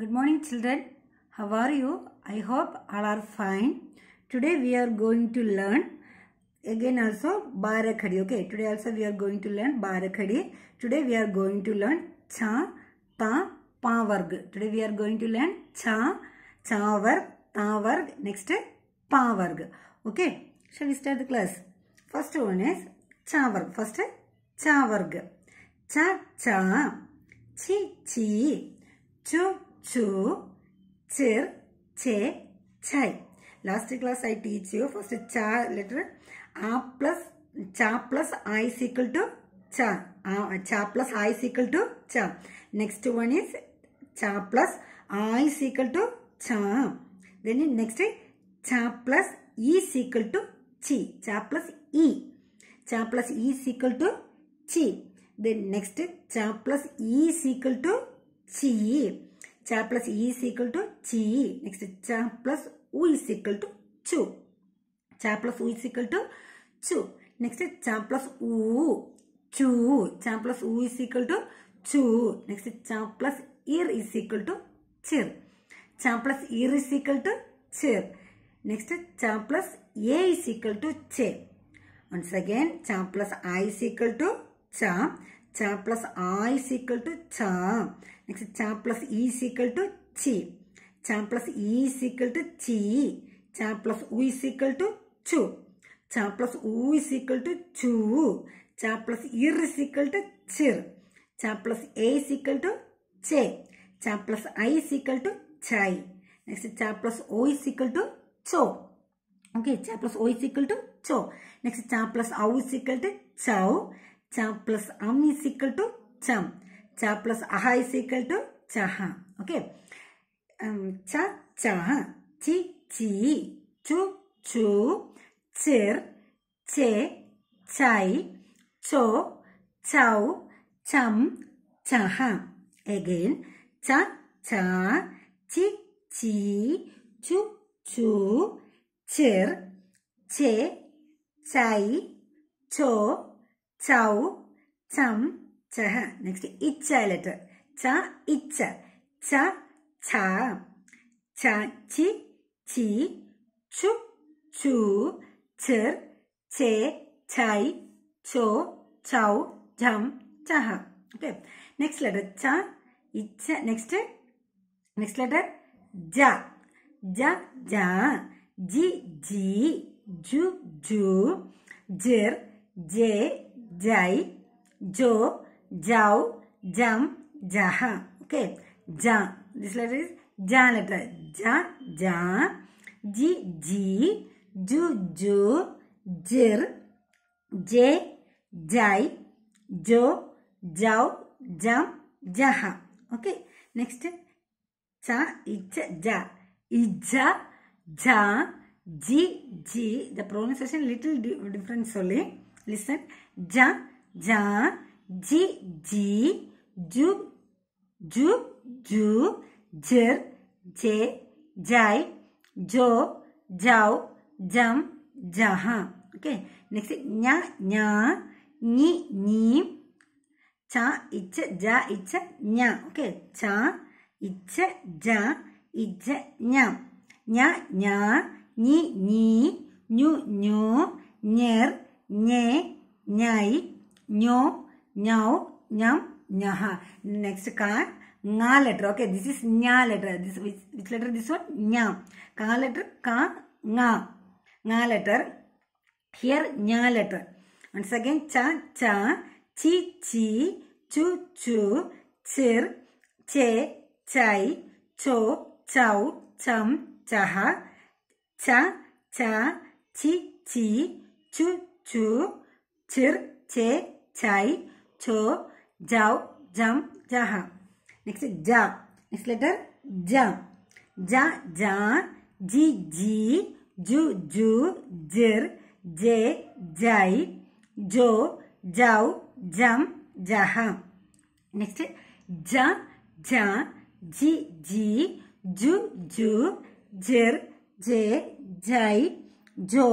Good morning children. How are you? I hope all are fine. Today we are going to learn again also barakhadi, Okay, today also we are going to learn barakhadi. Today we are going to learn Cha, Ta, Pa Today we are going to learn Cha, Cha Varg, next Pa Okay, shall we start the class? First one is Cha First Cha Cha Cha, Chi Chi, Chu చు చిర్ చే ఛై last class I teach you first చా letter ఆ plus చా plus ఐ is equal to చా చా ప్లస్ ఐ సీక్వల్ టు చా నెక్స్ట్ వన్ ఈస్ చా ప్లస్ ఐ సీక్వల్ టు చా దెన్ నెక్స్ట్ చా ప్లస్ ఈ సీక్వల్ టు చి చా ప్లస్ ఈ చా ప్లస్ ఈ సీక్వల్ టు చి దెన్ నెక్స్ట్ చా ప్లస్ ఈ సీక్వల్ టు చి చ ప్లస్ ఈ ఈక్వల్ టు చీ నెక్స్ట్ చ ప్లస్ ఊ ఈస్ ఈక్వల్ టు చు చ ప్లస్ ఊ ఈస్ ఈక్వల్ టు చు నెక్స్ట్ చ ప్లస్ ఊ చూ చ ప్లస్ ఊ ఈస్ ఈక్వల్ టు చూ నెక్స్ట్ చ ప్లస్ ఇర్ ఈస్ ఈక్వల్ టు చిర్ చ ప్లస్ ఇర్ ఈస్ ఈక్వల్ టు చిర్ నెక్స్ట్ చ ప్లస్ ఏ ఈస్ ఈక్వల్ టు చే వన్స్ అగైన్ చ ప్లస్ ఆ ఈస్ ఈక్వల్ టు చ cha plus a is equal to cha next cha plus e is equal to chi cha plus e is equal to chi cha plus u is equal to chu cha plus u is equal to chu cha plus ir is equal to chir cha plus a is equal to che cha plus i is equal to chai next cha plus o is equal to cho okay cha plus o is equal to cho next cha plus au is equal to chow cha plus am is equal to cham. Cha plus aha is equal to chaha. Okay. Um, cha, cha, chi, chi, chu, chu, chir, che, chai, cho, chow, cham, chaha. Again, cha, cha, chi, chi, chu, chu, chir, che, chai, cho, Chow, chum, cha. Next, itcha letter. Cha, itcha. Cha, cha. Cha, chi, chi. Chu, chu. Chir, che, chai. Cho, chow, jam, chaha. Okay. Next letter. Cha, itcha. Next, next letter. Ja. Ja, ja. Ji, ji. Ju, ju. Jir, je, जाई जो जाओ जम जहा okay जा this letter is जा letter जा जा जी जी जु जु जिर जे जाई जो जाओ जम जहा ओके नेक्स्ट चा इच जा इजा जा जी जी the pronunciation little difference only Listen. Ja, ja, ji, ji, ju, ju, ju, jer, je, jai, jo, jau, jam, jaha. Okay. Next, nya, nya, ni, ni, cha, itcha. ja, itcha. nya. Okay. Cha, itcha. ja, itcha. nya. Nya, nya, ni, ni, nyu, nyu, nyer, ഞേ ഞായി ഞോ ഞൗ ഞം ഞഹ next കാർ nga letter okay this is nya letter this which, which letter this one nya ka letter ka nga nga letter here nya letter once again cha cha chi chi chu chu chir che chai cho chau cham chaha cha cha chi chi chu चू चिर चे छाई छो जाओ जम जहा next जा next letter जा जा जा जी जी जू जू जिर जे जाई जो जाओ जम जहा नेक्स्ट जा जा जी जी जू जू जिर जे जाई जो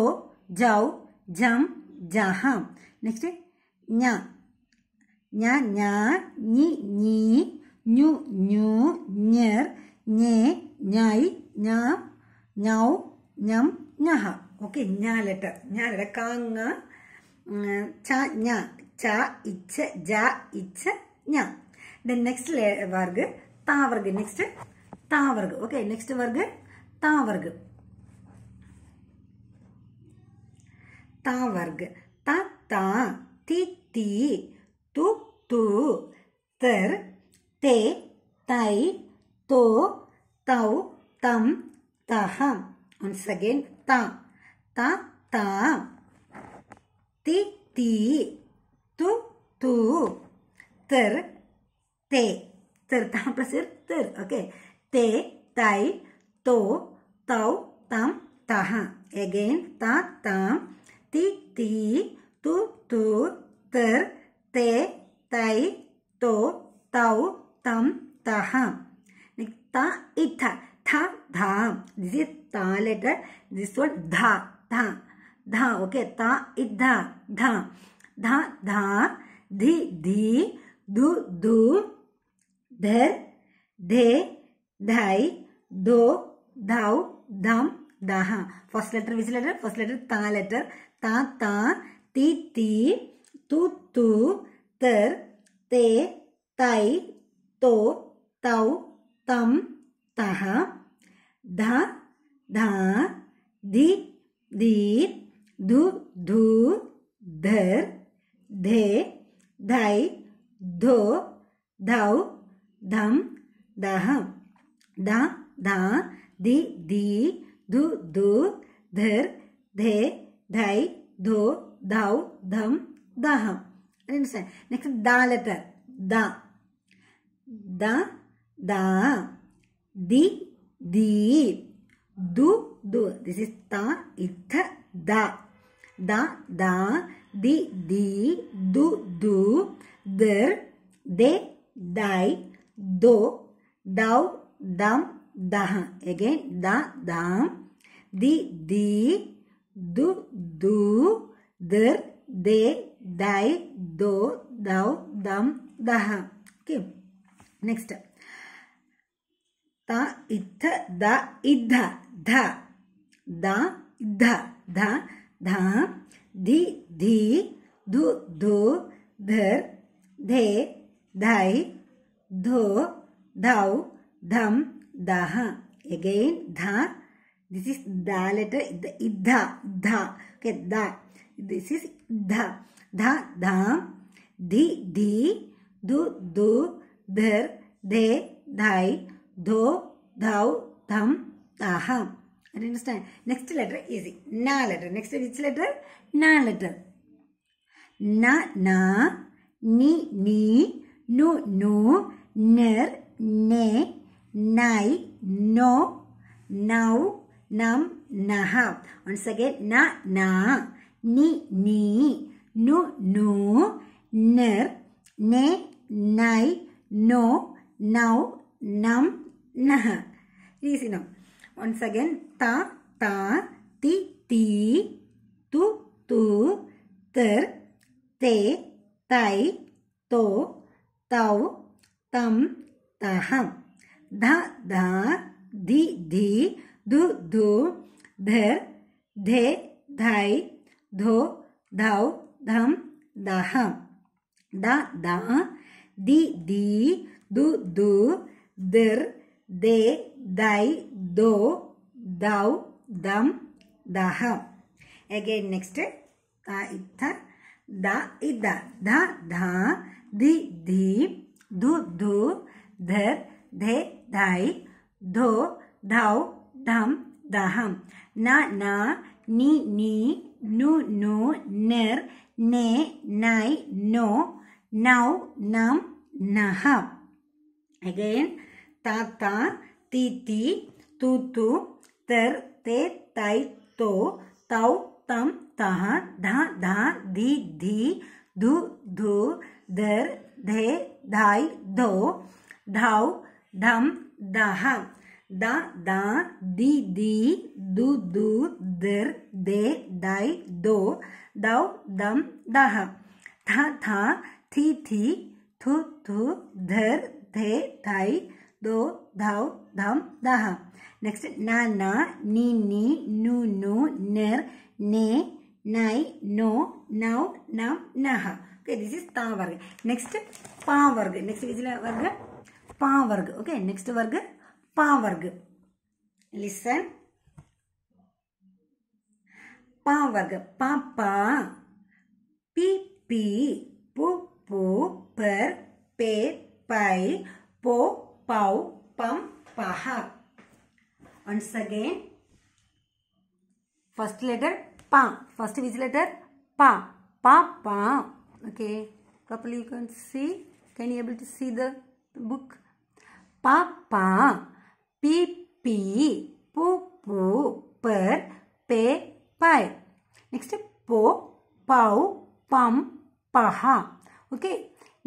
जाओ जम ജഹാം നെക്സ്റ്റ് ഞ ഞ ഞാ ഞി ഞീ ഞു ഞു ഞർ ഞേ ഞായി ഞാ ഞൗ ഞം ഞഹ ഓക്കെ ഞാ ലെറ്റർ ഞാ ലെറ്റർ കാങ്ങ ച ഞ ച ഇച്ച ജ ഇച്ച ഞ ദെൻ നെക്സ്റ്റ് വർഗ് താവർഗ് നെക്സ്റ്റ് താവർഗ് ഓക്കെ നെക്സ്റ്റ് വർഗ് താവർഗ് ता वर्ग ता ता ती तु तु तर ते तै तो तौ तम तह वंस अगेन ता ता ता ति ति तु तु तर ते तर ता प्लस तर ओके ते तै तो तौ तम तह अगेन ता ता ती तु तु तर ते तै तो तौ तम तह ta itha tha dha this is ta letter this one dha dha dha okay ta idha dha dha dha dhi dhi du du dher dhe dhai do dhau dham daha first letter which letter first letter ta letter ताता तीती तू तर ते ताई तो ताऊ तम तः धा धा धी धी धू धू धर धे धाई धो धाऊ धम दः ध धा धि धि धु धु धर धे धै धो धौ धम दहम नेक्स्ट द लेटर द द द दि दि दु दु दिस इज त इथ द द द दि दि दु दु दर दे दाय दो दौ दम दह अगेन द दम दि दी du du dir de dai do dau dam daha okay next ta itha da idha dha da idha dha dha di di du du dhir dhe dai dho dau dham daha again dha This is da letter, the idha, dha. Okay, da. This is dha. Dha, dham, di, di, du, du, dhir, they, thai, do, thou, tham, taha. I understand. Next letter easy. Na letter. Next which letter? Na letter. Na, na, ni, ni, nu, nu, ner, ne, nai, no, now, Nam, naha. Once again, na, na. Ni, ni. Nu, nu. Ner, ne, nai. No, now. Nam, nah. Easy now. Once again, ta, ta. Ti, ti. Tu, tu. Ter, te. Tai, to. Tau, tam, taham. धा धु धर धे धाई धो धाव धम दह the द दि दि दु दु दिर दे दाई दो दाव दम दह अगेन नेक्स्ट का इत द इद ध ध दि दि दु दु धर धे धाई धो धाव धम दहम न न नि नि नु नु निर ने नय नो नौ नम नह अगेन ताता तीति तू तू तर ते तय तो तौ तम तह ध ध धि धि धु धु धर धे धाय धो धौ धम दहम दा दा दी दी दू दू दर दे दाई दो दाउ दम दाह था था थी थी थु थु धर धे धाई दो धाव धम दाह नेक्स्ट ना ना नी नी नू नू नर ने नाई नो नाउ नम नह ओके दिस इज ता वर्ग नेक्स्ट पा वर्ग नेक्स्ट वर्ग पा वर्ग ओके नेक्स्ट वर्ग Pavarg. Listen. Pavarg. Papa. Pipi. Pupu. Per. Pe. Pai. Po. Pau. Pam. Paha. Once again. First letter. Pa. First which letter? Pa. Papa. Okay. Properly you can see. Can you able to see the book? Papa. ಪಿ ಪಿ ಪು ಪು ಪರ್ ಪೆ ಪೈ next ಪೋ ಪೌ ಪಂ ಪಹ ಓಕೆ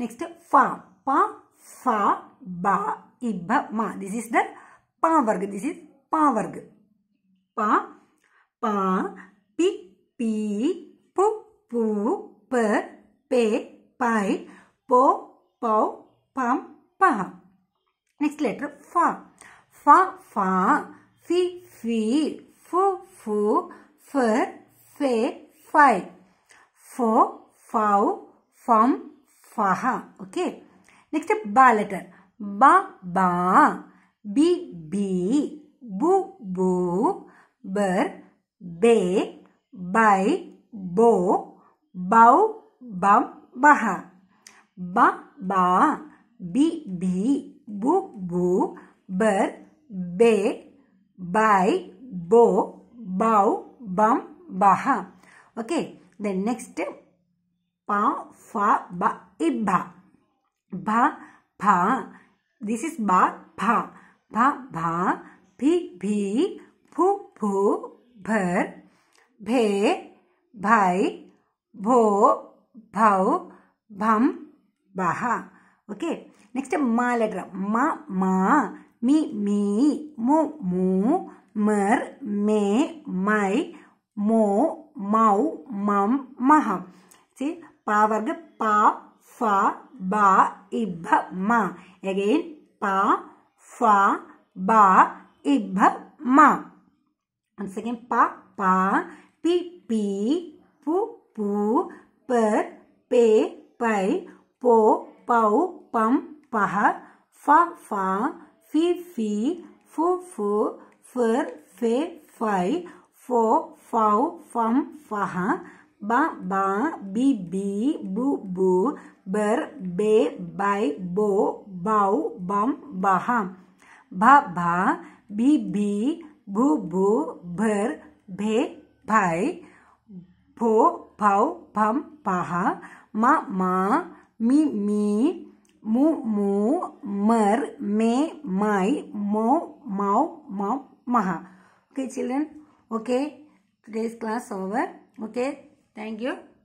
ನೆಕ್ಸ್ಟ್ ಫ ಪ ಫ ಬ ಇಬ್ಬ ಮ ದಿಸ್ ಇಸ್ ದ ಪ ವರ್ಗ ದಿಸ್ ಇಸ್ ಪ ವರ್ಗ ಪ ಪ ಪಿ ಪಿ ಪು ಪು ಪರ್ ಪೆ ಪೈ ಪೋ ಪೌ ಪಂ ಪಹ ನೆಕ್ಸ್ಟ್ ಲೆಟರ್ ಫ fa fa, fi fi, fu fu, fur fe fi. Fo fow, fam faha. Okay. Next ba letter. Ba ba, bi bi, bu bu, ber be, by, bo, bow, bam baha. Ba ba, bi bi, bu bu, ber be, by, bo, bow, bum, baha. Okay, then next pa, fa, ba, ibha. Ba, pa. This is ba, pa. Ba, ba, bhi, bhi, phu, phu, bhar, bhe, bhai, bho, bhau, bham, baha. Okay, next ma letter. Ma, ma. mi mi mu mu mer me mai mo mau mam mah see pa varga pa fa ba ibha ma again pa fa ba ibha ma once again pa pa pi pi pu pu per pe pai po pau pam pah fa fa फी फी फू फू फिर फे phi फो फाउ फम फहा बा बा B B बू बू बर बे बाई बो बाउ बम बहा भा भा बी बी भू भू भर भे भाई भो भाव भम पहा मा मा मी मी mu mu mer me my mo mau mom maha okay children okay today's class over okay thank you